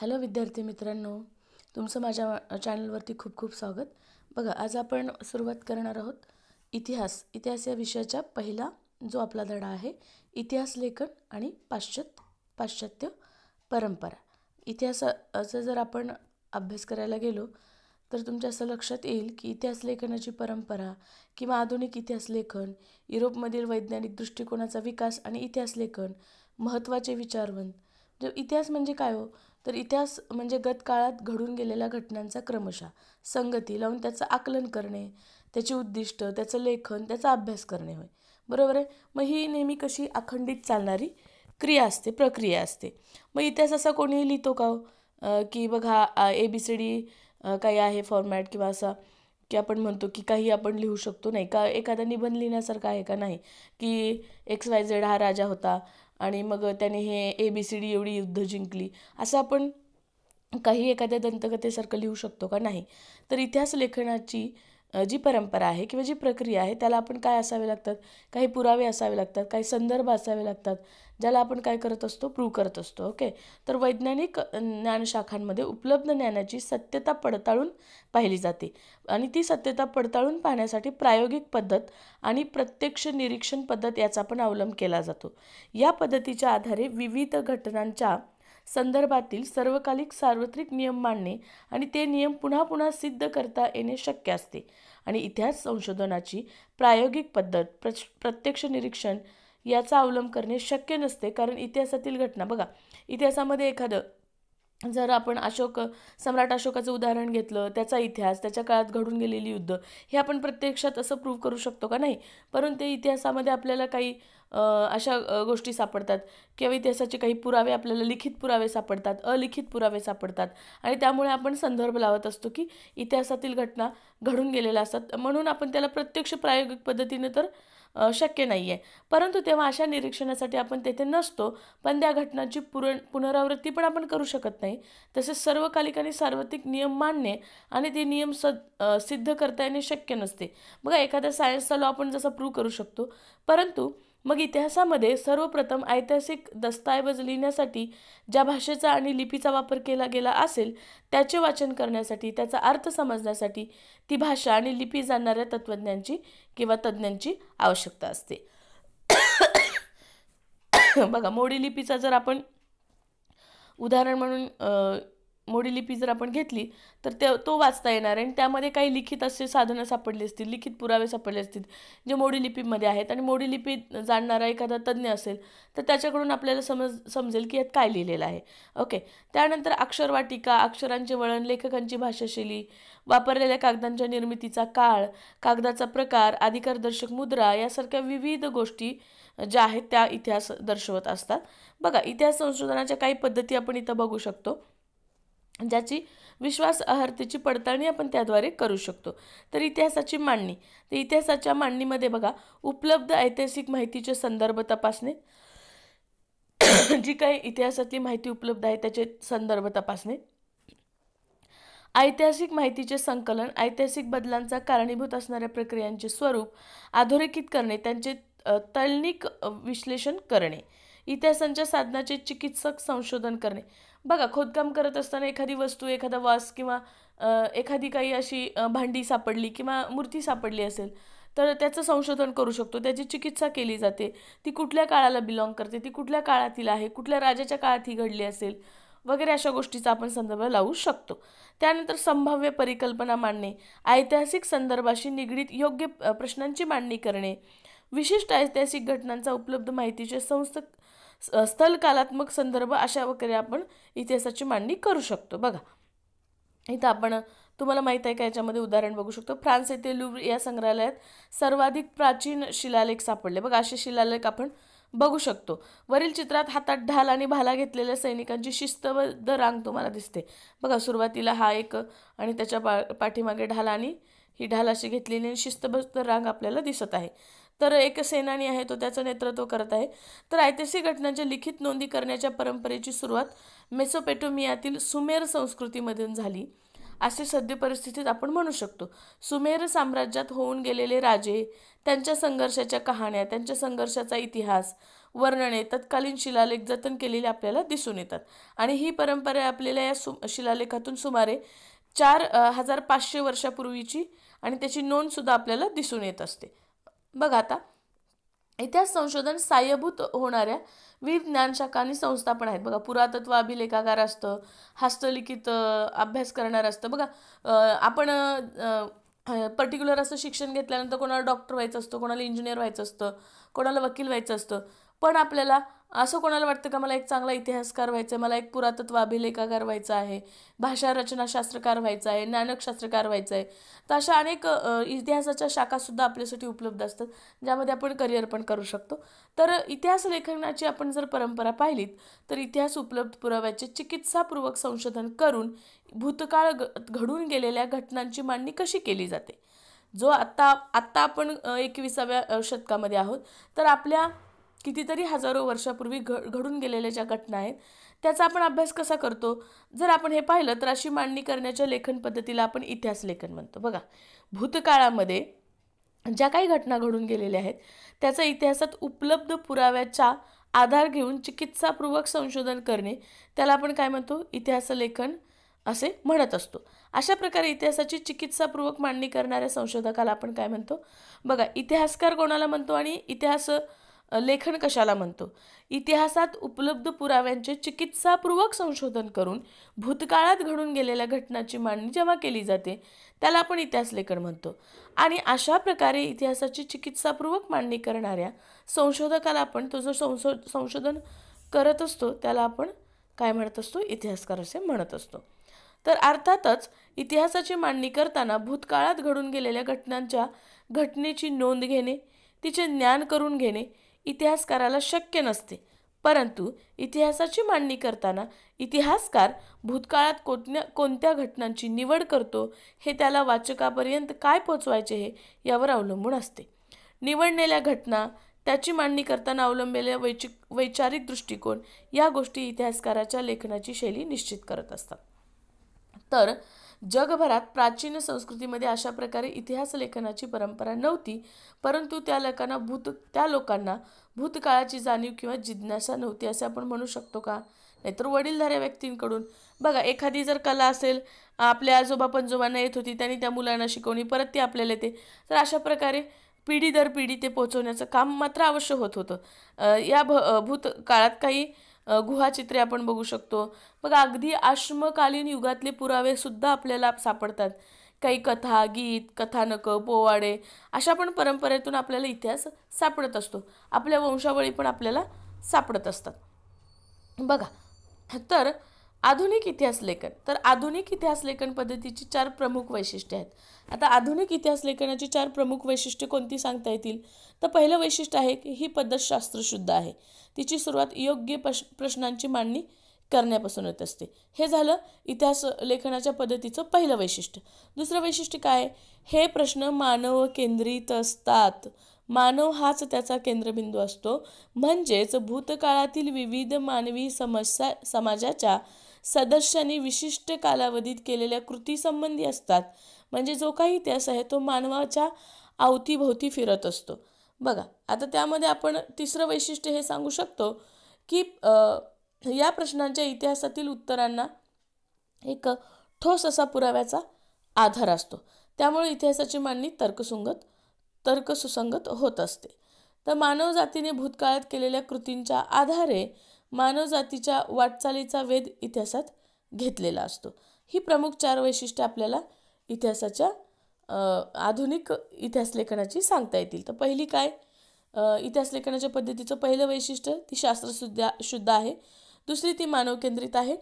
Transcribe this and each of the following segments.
Hello विद्यार्थी मित्रांनो तुमचं माझ्या चॅनलवरती खूप खूप स्वागत बघा आज आपण सुरुवात करणार आहोत इतिहास इतिहास या विषयाचा पहिला जो आपला धडा आहे इतिहास लेखन आणि पाश्चात पाश्चात्य परंपरा इतिहासाचा जर आपण अभ्यास करायला गेलो तर तुमच्या असं लक्षात येईल की इतिहास लेखनाची परंपरा किंवा आधुनिक इतिहास लेखन युरोपमधील वैज्ञानिक दृष्टिकोनाचा विकास आणि इतिहास लेखन महत्त्वाचे विचारवंत जो म्हणजे इतिहास म्हणजे काय हो तर इतिहास म्हणजे गतकाळात घडून गेलेल्या घटनांचा क्रमशः संगती लावून त्याचं आकलन करणे त्याची उद्दिष्ट त्याचं लेखन त्याचा अभ्यास करणे होय बरोबर आहे मग ही नेहमी कशी अखंडित चालणारी क्रिया असते प्रक्रिया असते मग इतिहास असा कोणीही लिहितो का हो? की बघा ए बी सी डी काही आहे फॉर्मॅट किंवा असा की आपण म्हणतो की काही आपण लिहू शकतो नाही का एखादा निबंध लिहिण्यासारखा आहे का नाही की एक्स वाय झेड हा राजा होता आणि मग त्याने हे ए बी सी डी एवढी युद्ध जिंकली असं आपण काही एखाद्या दंतकथेसारखं लिहू शकतो का नाही तर इतिहास लेखनाची जी परंपरा आहे किंवा जी प्रक्रिया आहे त्याला आपण काय असावे लागतात काही पुरावे असावे लागतात काही संदर्भ असावे लागतात ज्याला आपण काय करत असतो प्रूव्ह करत असतो ओके तर वैज्ञानिक ज्ञानशाखांमध्ये उपलब्ध ज्ञानाची सत्यता पडताळून पाहिली जाते आणि ती सत्यता पडताळून पाहण्यासाठी प्रायोगिक पद्धत आणि प्रत्यक्ष निरीक्षण पद्धत याचा पण अवलंब केला जातो या पद्धतीच्या आधारे विविध घटनांच्या संदर्भातील सर्वकालिक सार्वत्रिक नियम मांडणे आणि ते नियम पुन्हा पुन्हा सिद्ध करता येणे शक्य असते आणि इतिहास संशोधनाची प्रायोगिक पद्धत प्रत्यक्ष निरीक्षण याचा अवलंब करणे शक्य नसते कारण इतिहासातील घटना बघा इतिहासामध्ये एखादं जर आपण अशोक सम्राट अशोकाचं उदाहरण घेतलं त्याचा इतिहास त्याच्या काळात घडून गेलेली युद्ध हे आपण प्रत्यक्षात असं प्रूव्ह करू शकतो का नाही परंतु इतिहासामध्ये आपल्याला काही अशा गोष्टी सापडतात किंवा इतिहासाचे काही पुरावे आपल्याला लिखित पुरावे सापडतात अलिखित पुरावे सापडतात आणि त्यामुळे आपण संदर्भ लावत असतो की इतिहासातील घटना घडून गेलेल्या असतात म्हणून आपण त्याला प्रत्यक्ष प्रायोगिक पद्धतीने तर शक्य नाही आहे परंतु तेव्हा अशा निरीक्षणासाठी आपण तेथे नसतो पण त्या घटनांची पुर पुनरावृत्ती पण आपण करू शकत नाही तसेच सर्वकालिकाने सार्वत्रिक नियम मानणे आणि ते नियम सद सिद्ध करता येणे शक्य नसते बघा एखादा सायन्सचा लॉ आपण जसा प्रूव्ह करू शकतो परंतु मग इतिहासामध्ये सर्वप्रथम ऐतिहासिक दस्तऐवज लिहिण्यासाठी ज्या भाषेचा आणि लिपीचा वापर केला गेला असेल त्याचे वाचन करण्यासाठी त्याचा अर्थ समजण्यासाठी ती भाषा आणि लिपी जाणणाऱ्या तत्त्वज्ञांची किंवा तज्ज्ञांची आवश्यकता असते बघा मोडी लिपीचा जर आपण उदाहरण म्हणून मोडी लिपी जर आपण घेतली तर ते तो वाचता येणार आहे आणि त्यामध्ये काही लिखित असे साधनं सापडली असतील लिखित पुरावे सापडले असतील जे मोडी लिपीमध्ये आहेत आणि मोडी लिपी जाणणारा एखादा तज्ज्ञ असेल तर त्याच्याकडून आपल्याला समज समजेल की यात काय लिहिलेलं आहे ओके त्यानंतर अक्षरवाटिका अक्षरांचे वळण लेखकांची भाषाशैली वापरलेल्या कागदांच्या निर्मितीचा काळ कागदाचा प्रकार अधिकारदर्शक मुद्रा यासारख्या विविध गोष्टी ज्या आहेत त्या इतिहास दर्शवत असतात बघा इतिहास संशोधनाच्या काही पद्धती आपण इथं बघू शकतो ज्याची विश्वास अहर्तेची पडताळणी आपण त्याद्वारे करू शकतो तर इतिहासाची मांडणी तर इतिहासाच्या मांडणीमध्ये बघा उपलब्ध ऐतिहासिक माहितीचे संदर्भ तपासणे जी काही इतिहासातली माहिती उपलब्ध आहे त्याचे संदर्भ तपासणे ऐतिहासिक माहितीचे संकलन ऐतिहासिक बदलांचा कारणीभूत असणाऱ्या प्रक्रियांचे स्वरूप अधोरेखित करणे त्यांचे तैलनिक विश्लेषण करणे इतिहासांच्या साधनाचे चिकित्सक संशोधन करणे बघा खोदकाम करत असताना एखादी वस्तू एखादा वास किंवा एखादी काही अशी भांडी सापडली किंवा मूर्ती सापडली असेल तर त्याचं संशोधन करू शकतो त्याची चिकित्सा केली जाते ती कुठल्या काळाला बिलॉंग करते ती कुठल्या काळातील आहे कुठल्या राजाच्या काळात ही घडली असेल वगैरे अशा गोष्टीचा आपण संदर्भ लावू शकतो त्यानंतर संभाव्य परिकल्पना मांडणे ऐतिहासिक संदर्भाशी निगडीत योग्य प्रश्नांची मांडणी करणे विशिष्ट ऐतिहासिक घटनांचा उपलब्ध माहितीचे संस्थ स्थलकालात्मक संदर्भ अशा वगैरे आपण इतिहासाची मांडणी करू शकतो बघा इथं आपण तुम्हाला माहीत आहे का याच्यामध्ये उदाहरण बघू शकतो फ्रान्स येथे लुव्र या संग्रहालयात सर्वाधिक प्राचीन शिलालेख सापडले बघा असे शिलालेख आपण बघू शकतो वरील चित्रात हातात ढाल आणि भाला घेतलेल्या सैनिकांची शिस्तबद्ध रांग तुम्हाला दिसते बघा सुरुवातीला हा एक आणि त्याच्या पा पाठीमागे ढाल आणि ही ढाल अशी घेतलेली आणि शिस्तबद्ध रांग आपल्याला दिसत आहे तर एक सेनानी आहे तो त्याचं नेतृत्व करत आहे तर ऐतिहासिक घटनांच्या लिखित नोंदी करण्याच्या परंपरेची सुरुवात मेसोपेटोमियातील सुमेर संस्कृतीमधून झाली असे सद्य परिस्थितीत आपण म्हणू शकतो सुमेर साम्राज्यात होऊन गेलेले राजे त्यांच्या संघर्षाच्या कहाण्या त्यांच्या संघर्षाचा इतिहास वर्णने तत्कालीन शिलालेख जतन केलेले आपल्याला दिसून येतात आणि ही परंपरा आपल्याला या सु शिलालेखातून सुमारे चार हजार पाचशे वर्षापूर्वीची आणि त्याची नोंदसुद्धा आपल्याला दिसून येत असते बघा आता इतिहास संशोधन सायभूत होणाऱ्या विविध ज्ञानशाखा आणि संस्था पण आहेत बघा पुरातत्व अभिलेखागार असतं हस्तलिखित अभ्यास करणार असतं बघा आपण पर्टिक्युलर असं शिक्षण घेतल्यानंतर कोणाला डॉक्टर व्हायचं असतं कोणाला इंजिनियर व्हायचं असतं कोणाला वकील व्हायचं असतं पण आपल्याला असं कोणाला वाटतं का मला एक चांगला इतिहासकार व्हायचा आहे मला एक पुरातत्व अभिलेखाकार व्हायचा आहे भाषा रचनाशास्त्रकार व्हायचा आहे ज्ञानकशास्त्रकार व्हायचं आहे तर अशा अनेक इतिहासाच्या शाखासुद्धा आपल्यासाठी उपलब्ध असतात ज्यामध्ये आपण करिअर पण करू शकतो तर इतिहास लेखनाची आपण जर परंपरा पाहिलीत तर इतिहास उपलब्ध पुराव्याचे चिकित्सापूर्वक संशोधन करून भूतकाळ घडून गेलेल्या घटनांची मांडणी कशी केली जाते जो आत्ता आत्ता आपण एकविसाव्या शतकामध्ये आहोत तर आपल्या कितीतरी हजारो वर्षापूर्वी घ घडून गेलेल्या ज्या घटना आहेत त्याचा आपण अभ्यास कसा करतो जर आपण हे पाहिलं तर अशी मांडणी करण्याच्या लेखन पद्धतीला आपण इतिहास लेखन म्हणतो बघा भूतकाळामध्ये ज्या काही घटना घडून गेलेल्या आहेत त्याचा इतिहासात उपलब्ध पुराव्याच्या आधार घेऊन चिकित्सापूर्वक संशोधन करणे त्याला आपण काय म्हणतो इतिहास लेखन असे म्हणत असतो अशा प्रकारे इतिहासाची चिकित्सापूर्वक मांडणी करणाऱ्या संशोधकाला आपण काय म्हणतो बघा इतिहासकार कोणाला म्हणतो आणि इतिहास लेखन कशाला म्हणतो इतिहासात उपलब्ध पुराव्यांचे चिकित्सापूर्वक संशोधन करून भूतकाळात घडून गेलेल्या घटनाची मांडणी जेव्हा केली जाते त्याला आपण इतिहास लेखन म्हणतो आणि अशा प्रकारे इतिहासाची चिकित्सापूर्वक मांडणी करणाऱ्या संशोधकाला आपण तो जो संशो संशोधन करत असतो त्याला आपण काय म्हणत असतो इतिहासकार असे म्हणत असतो तर अर्थातच इतिहासाची मांडणी करताना भूतकाळात घडून गेलेल्या घटनांच्या घटनेची नोंद घेणे तिचे ज्ञान करून घेणे इतिहासकाराला शक्य नसते परंतु इतिहासाची मांडणी करताना इतिहासकार भूतकाळात कोणत्या कोणत्या घटनांची निवड करतो हे त्याला वाचकापर्यंत काय पोचवायचे हे यावर अवलंबून असते निवडलेल्या घटना त्याची मांडणी करताना अवलंबलेल्या वैचिक वैचारिक दृष्टिकोन या गोष्टी इतिहासकाराच्या लेखनाची शैली निश्चित करत असतात तर जगभरात प्राचीन संस्कृतीमध्ये अशा प्रकारे इतिहास लेखनाची परंपरा नव्हती परंतु त्या लोकांना भूत त्या लोकांना भूतकाळाची जाणीव किंवा जिज्ञासा नव्हती असे आपण म्हणू शकतो का नाहीतर वडीलधाऱ्या व्यक्तींकडून बघा एखादी जर कला असेल आपल्या आजोबा पंजोबांना येत होती त्यांनी त्या मुलांना शिकवणी परत ती आपल्याला येते तर अशा प्रकारे पिढी दर पिढी ते पोहोचवण्याचं काम मात्र अवश्य होत होतं या भ भूतकाळात काही गुहाचित्रे आपण बघू शकतो मग अगदी आश्मकालीन युगातले पुरावे सुद्धा आपल्याला सापडतात काही कथा गीत कथानकं पोवाडे अशा पण परंपरेतून आपल्याला इतिहास सापडत असतो आपल्या वंशावळी पण आपल्याला सापडत असतात बघा तर आधुनिक इतिहास लेखन तर आधुनिक इतिहास लेखन पद्धतीची चार प्रमुख वैशिष्ट्ये आहेत आता आधुनिक इतिहास लेखनाची चार प्रमुख वैशिष्ट्ये कोणती सांगता येतील तर पहिलं वैशिष्ट्य आहे की ही पद्धत शास्त्रशुद्ध आहे तिची सुरुवात योग्य प्रश्नांची मांडणी करण्यापासून होत असते हे झालं इतिहास लेखनाच्या पद्धतीचं पहिलं वैशिष्ट्य दुसरं वैशिष्ट्य काय हे प्रश्न मानव केंद्रित असतात मानव हाच त्याचा केंद्रबिंदू असतो म्हणजेच भूतकाळातील विविध मानवी समस्या समाजाच्या सदस्यांनी विशिष्ट कालावधीत केलेल्या कृतीसंबंधी असतात म्हणजे जो काही इतिहास आहे तो मानवाच्या अवतीभोवती फिरत असतो बघा आता त्यामध्ये आपण तिसरं वैशिष्ट्य हे सांगू शकतो की या प्रश्नांच्या इतिहासातील उत्तरांना एक ठोस असा पुराव्याचा आधार असतो त्यामुळे इतिहासाची मांडणी तर्कसुंगत तर्कसुसंगत होत असते तर मानवजातीने भूतकाळात केलेल्या कृतींच्या आधारे मानवजातीच्या वाटचालीचा वेद इतिहासात घेतलेला असतो ही प्रमुख चार वैशिष्ट्ये आपल्याला इतिहासाच्या आधुनिक इतिहास लेखनाची सांगता येतील तर पहिली काय इतिहास लेखनाच्या पद्धतीचं पहिलं वैशिष्ट्य ती शास्त्रशुद्ध शुद्ध आहे दुसरी ती मानव केंद्रित आहे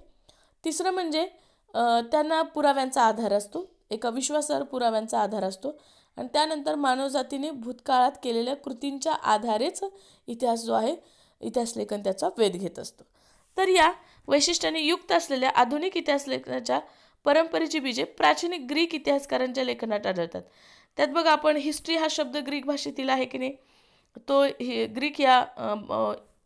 तिसरं म्हणजे त्यांना पुराव्यांचा आधार असतो एका विश्वासार्ह पुराव्यांचा आधार असतो आणि त्यानंतर मानवजातीने भूतकाळात केलेल्या कृतींच्या आधारेच इतिहास जो आहे इतिहासलेखन त्याचा वेध घेत असतो तर या वैशिष्ट्याने युक्त असलेल्या आधुनिक इतिहासलेखनाच्या परंपरेची बीजे प्राचीन ग्रीक इतिहासकारांच्या लेखनात आढळतात त्यात बघा आपण हिस्ट्री हा शब्द ग्रीक भाषेतील आहे की नाही तो हि ग्रीक या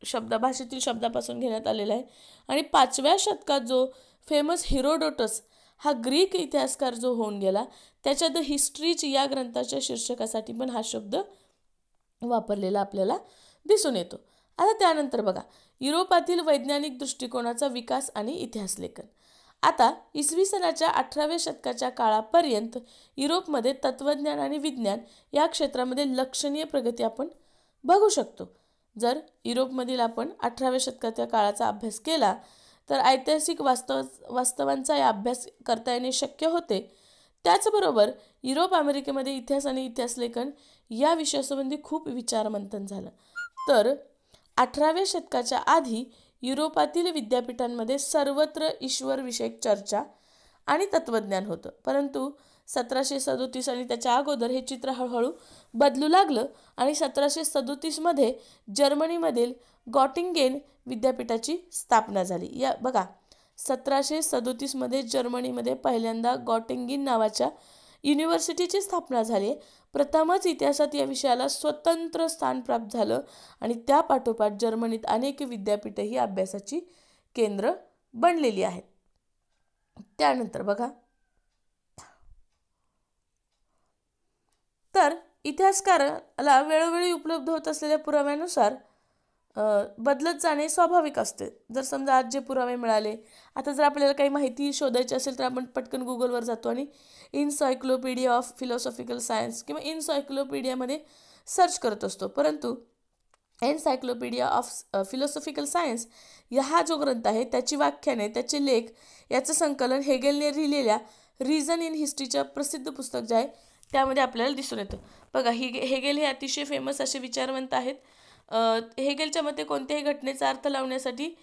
शब्द भाषेतील शब्दापासून घेण्यात आलेला आहे आणि पाचव्या शतकात जो फेमस हिरोडोटस हा ग्रीक इतिहासकार जो होऊन गेला त्याच्या द हिस्ट्रीच या ग्रंथाच्या शीर्षकासाठी पण हा शब्द वापरलेला आपल्याला दिसून येतो आता त्यानंतर बघा युरोपातील वैज्ञानिक दृष्टिकोनाचा विकास आणि इतिहास लेखन आता इसवी सणाच्या अठराव्या शतकाच्या काळापर्यंत युरोपमध्ये तत्त्वज्ञान आणि विज्ञान या क्षेत्रामध्ये लक्षणीय प्रगती आपण बघू शकतो जर युरोपमधील आपण अठराव्या शतकाच्या काळाचा अभ्यास केला तर ऐतिहासिक वास्तव वास्तवांचा या अभ्यास करता येणे शक्य होते त्याचबरोबर युरोप अमेरिकेमध्ये इतिहास आणि इतिहास लेखन या विषयासंबंधी खूप विचारमंथन झालं तर अठराव्या शतकाच्या आधी युरोपातील विद्यापीठांमध्ये सर्वत्र ईश्वरविषयक चर्चा आणि तत्त्वज्ञान होतं परंतु सतराशे सदोतीस आणि त्याच्या अगोदर हे चित्र हळूहळू बदलू लागलं आणि सतराशे सदोतीसमध्ये जर्मनीमधील गॉटिंगेन विद्यापीठाची स्थापना झाली या बघा सतराशे सदोतीसमध्ये जर्मनीमध्ये पहिल्यांदा गॉटिंगिन नावाच्या युनिव्हर्सिटीची स्थापना झाली प्रथमच इतिहासात या विषयाला स्वतंत्र स्थान प्राप्त झालं आणि त्यापाठोपाठ जर्मनीत अनेक विद्यापीठं ही अभ्यासाची केंद्र बनलेली आहेत त्यानंतर बघा तर इतिहासकाराला वेळोवेळी उपलब्ध होत असलेल्या पुराव्यानुसार बदलत जाणे स्वाभाविक असते जर समजा आज जे पुरावे मिळाले आता जर आपल्याला काही माहिती शोधायची असेल तर आपण पटकन गुगलवर जातो आणि इनसायक्लोपीडिया ऑफ फिलॉसॉफिकल सायन्स किंवा इनसायक्लोपीडियामध्ये सर्च करत असतो परंतु एनसायक्लोपीडिया ऑफ फिलॉसॉफिकल सायन्स हा जो ग्रंथ आहे त्याची व्याख्याने त्याचे लेख याचं संकलन हेगेलने लिहिलेल्या रिझन इन हिस्ट्रीच्या प्रसिद्ध पुस्तक जे आहे त्यामध्ये आपल्याला दिसून येतं बघा ही हेगेल हे अतिशय फेमस असे विचारवंत आहेत हेगेलच्या मते कोणत्याही घटनेचा अर्थ लावण्यासाठी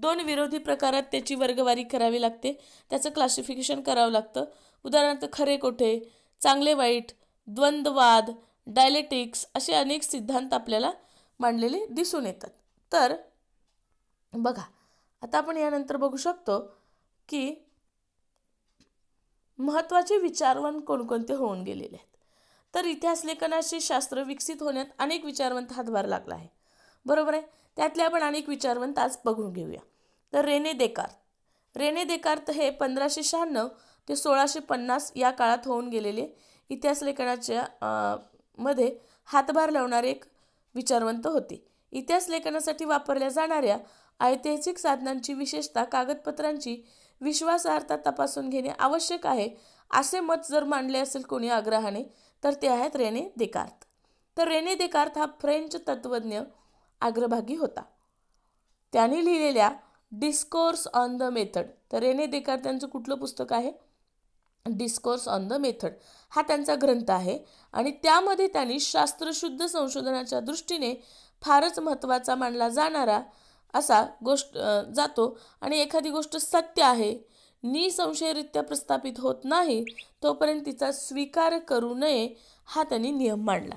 दोन विरोधी प्रकारात त्याची वर्गवारी करावी लागते त्याचं क्लासिफिकेशन करावं लागतं उदाहरणार्थ खरे कोठे चांगले वाईट द्वंद्ववाद डायलेटिक्स असे अनेक सिद्धांत आपल्याला मांडलेले दिसून येतात तर बघा आता आपण यानंतर बघू शकतो की महत्त्वाचे विचारवंत कोणकोणते होऊन गेलेले आहेत तर इतिहास लेखनाचे शास्त्र विकसित होण्यात अनेक विचारवंत हातभार लागला आहे बरोबर आहे त्यातले आपण अनेक विचारवंत आज बघून घेऊया तर रेने देकार रेने देकार्त हे पंधराशे शहाण्णव ते सोळाशे पन्नास या काळात होऊन गेलेले इतिहास लेखनाच्या मध्ये हातभार लावणारे एक विचारवंत होते इतिहास लेखनासाठी वापरल्या जाणाऱ्या ऐतिहासिक साधनांची विशेषतः कागदपत्रांची विश्वासार्हता तपासून घेणे आवश्यक आहे असे मत जर मांडले असेल कोणी आग्रहाने तर ते आहेत रेने देकार्त तर रेने देकार्त हा फ्रेंच तत्त्वज्ञ अग्रभागी होता त्यांनी लिहिलेल्या डिस्कोर्स ऑन द मेथड तर रेने देकार त्यांचं कुठलं पुस्तक आहे डिस्कोर्स ऑन द मेथड हा त्यांचा ग्रंथ आहे आणि त्यामध्ये त्यांनी शास्त्रशुद्ध संशोधनाच्या दृष्टीने फारच महत्त्वाचा मानला जाणारा असा गोष्ट जातो आणि एखादी गोष्ट सत्य आहे निसंशयरित्या प्रस्थापित होत नाही तोपर्यंत तिचा स्वीकार करू नये हा त्यांनी नियम मांडला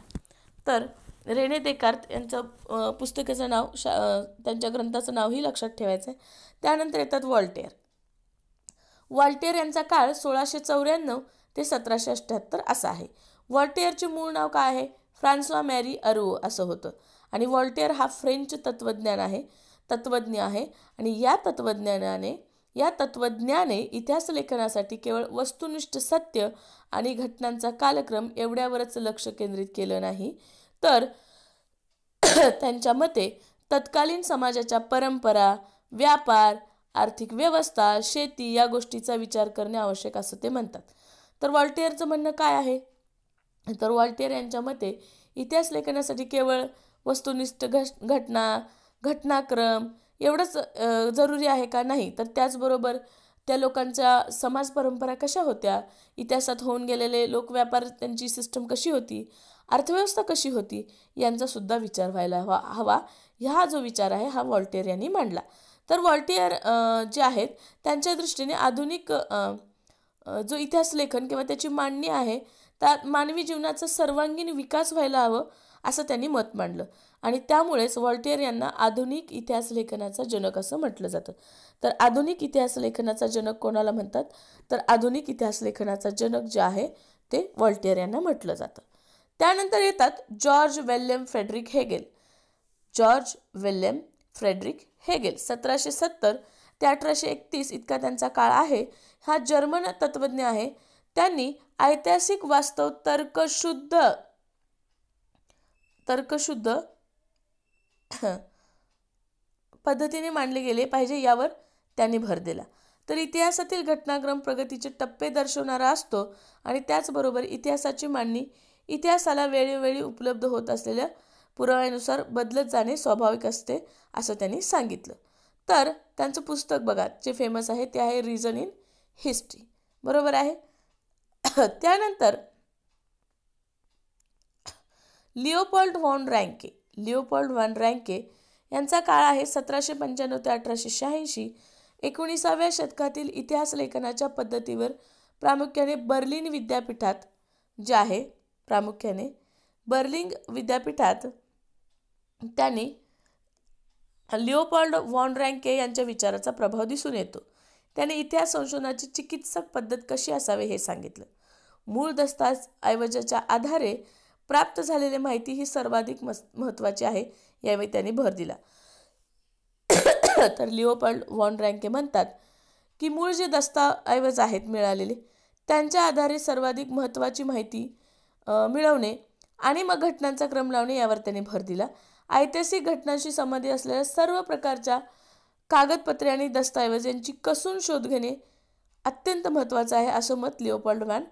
तर रेने देकार्त यांचं पुस्तकाचं नाव शा त्यांच्या ग्रंथाचं नावही लक्षात ठेवायचं आहे त्यानंतर येतात वॉल्टेअर वॉल्टेअर यांचा काळ सोळाशे चौऱ्याण्णव ते सतराशे अठ्ठ्याहत्तर असा आहे वॉल्टेअरचे मूळ नाव काय आहे फ्रान्सवा मॅरी अरुओ असं होतं आणि वॉल्टेअर हा फ्रेंच तत्त्वज्ञान आहे तत्त्वज्ञ आहे आणि या तत्त्वज्ञानाने या तत्त्वज्ञाने इतिहास लेखनासाठी केवळ वस्तुनिष्ठ सत्य आणि घटनांचा कालक्रम एवढ्यावरच लक्ष केंद्रित केलं नाही तर त्यांच्या मते तत्कालीन समाजाच्या परंपरा व्यापार आर्थिक व्यवस्था शेती या गोष्टीचा विचार करणे आवश्यक असं ते म्हणतात तर वॉल्टिअरचं म्हणणं काय आहे तर वॉल्टिअर यांच्या मते इतिहास लेखनासाठी केवळ वस्तुनिष्ठ घश घटना घटनाक्रम एवढंच जरुरी आहे का नाही तर त्याचबरोबर त्या लोकांच्या समाज परंपरा कशा होत्या इतिहासात होऊन गेलेले लोकव्यापार त्यांची सिस्टम कशी होती अर्थव्यवस्था कशी होती यांचासुद्धा विचार व्हायला हवा हवा हा जो विचार आहे हा वॉल्टेअर यांनी मांडला तर वॉल्टेअर जे आहेत त्यांच्या दृष्टीने आधुनिक जो इतिहास लेखन किंवा त्याची मांडणी आहे त्यात मानवी जीवनाचा सर्वांगीण विकास व्हायला हवं असं त्यांनी मत मांडलं आणि त्यामुळेच वॉल्टेअर यांना आधुनिक इतिहास लेखनाचा जनक असं म्हटलं जातं तर आधुनिक इतिहास लेखनाचा जनक कोणाला म्हणतात तर आधुनिक इतिहास लेखनाचा जनक जे आहे ते वॉल्टेअर यांना म्हटलं जातं त्यानंतर येतात George William Frederick Hegel George William Frederick Hegel सतराशे सत्तर ते अठराशे एकतीस इतका त्यांचा काळ आहे हा जर्मन तत्वज्ञ आहे त्यांनी ऐतिहासिक वास्तव तर्कशुद्ध तर्कशुद्ध पद्धतीने मांडले गेले पाहिजे यावर त्यांनी भर दिला तर इतिहासातील घटनाक्रम प्रगतीचे टप्पे दर्शवणारा असतो आणि त्याचबरोबर इतिहासाची मांडणी इतिहासाला वेळोवेळी उपलब्ध होत असलेल्या पुराव्यानुसार बदलत जाणे स्वाभाविक असते असं त्यांनी सांगितलं तर त्यांचं पुस्तक बघा जे फेमस आहे ते आहे रिझन इन हिस्ट्री बरोबर आहे त्यानंतर लिओपॉल्ड व्हॉन रँके लिओपॉल्ड वॉन रँके यांचा काळ आहे सतराशे पंच्याण्णव ते अठराशे शहाऐंशी एकोणीसाव्या शतकातील इतिहास लेखनाच्या पद्धतीवर प्रामुख्याने बर्लिन विद्यापीठात जे आहे प्रामुख्याने बर्लिंग विद्यापीठात त्यांनी लिओपॉल्ड वॉन रँके यांच्या विचाराचा प्रभाव दिसून येतो त्याने इतिहास संशोधनाची चिकित्सक पद्धत कशी असावी हे सांगितलं मूळ दस्ताज ऐवजाच्या आधारे प्राप्त झालेली माहिती ही सर्वाधिक महत्त्वाची आहे यावेळी त्यांनी भर दिला तर लिओपॉल्ड वॉन रँके म्हणतात की मूळ जे दस्ताऐवज आहेत मिळालेले त्यांच्या आधारे सर्वाधिक महत्त्वाची माहिती मिळवणे आणि मग घटनांचा क्रम लावणे यावर त्यांनी भर दिला ऐतिहासिक घटनांशी संबंधित असलेल्या सर्व प्रकारच्या कागदपत्रे आणि दस्तऐवज यांची कसून शोध घेणे अत्यंत महत्त्वाचं आहे असं मत लिओपॉल्ड वॅन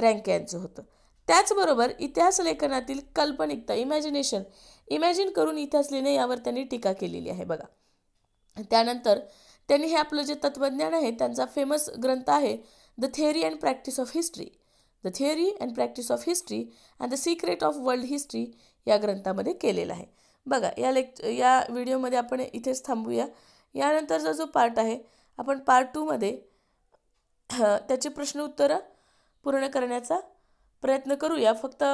रँके यांचं होतं त्याचबरोबर इतिहास लेखनातील कल्पनिकता इमॅजिनेशन इमॅजिन करून इतिहास लिहिणे यावर त्यांनी टीका केलेली आहे बघा त्यानंतर त्यांनी हे आपलं जे तत्त्वज्ञान आहे त्यांचा फेमस ग्रंथ आहे the theory and practice of history the theory and practice of history and the secret of world history या ग्रंथामध्ये केलेला आहे बघा या लेक् या व्हिडिओमध्ये आपण इथेच थांबूया यानंतरचा जो पार्ट आहे आपण पार्ट टूमध्ये त्याची प्रश्न उत्तरं पूर्ण करण्याचा प्रयत्न करूया फक्त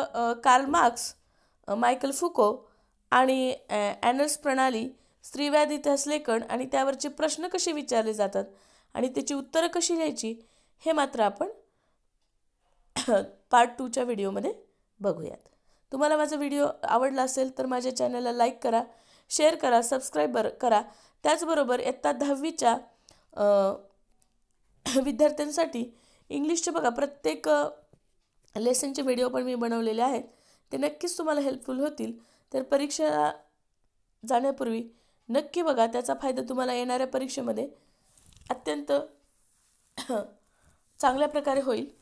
कार्ल मार्क्स मायकल फुको आणि ॲनर्स प्रणाली स्त्रीव्याद इतिहास लेखन आणि त्यावरचे प्रश्न कसे विचारले जातात आणि त्याची उत्तरं कशी लिहायची हे मात्र आपण पार्ट टूच्या व्हिडिओमध्ये बघूयात तुम्हाला माझा व्हिडिओ आवडला असेल तर माझ्या चॅनलला लाईक करा शेअर करा सबस्क्राईब बर करा त्याचबरोबर इयत्ता दहावीच्या विद्यार्थ्यांसाठी इंग्लिशचे बघा प्रत्येक लेसनचे व्हिडिओ पण मी बनवलेले आहेत ते नक्कीच तुम्हाला हेल्पफुल होतील तर परीक्षा जाण्यापूर्वी नक्की बघा त्याचा फायदा तुम्हाला येणाऱ्या परीक्षेमध्ये अत्यंत चांगल्या प्रकारे होईल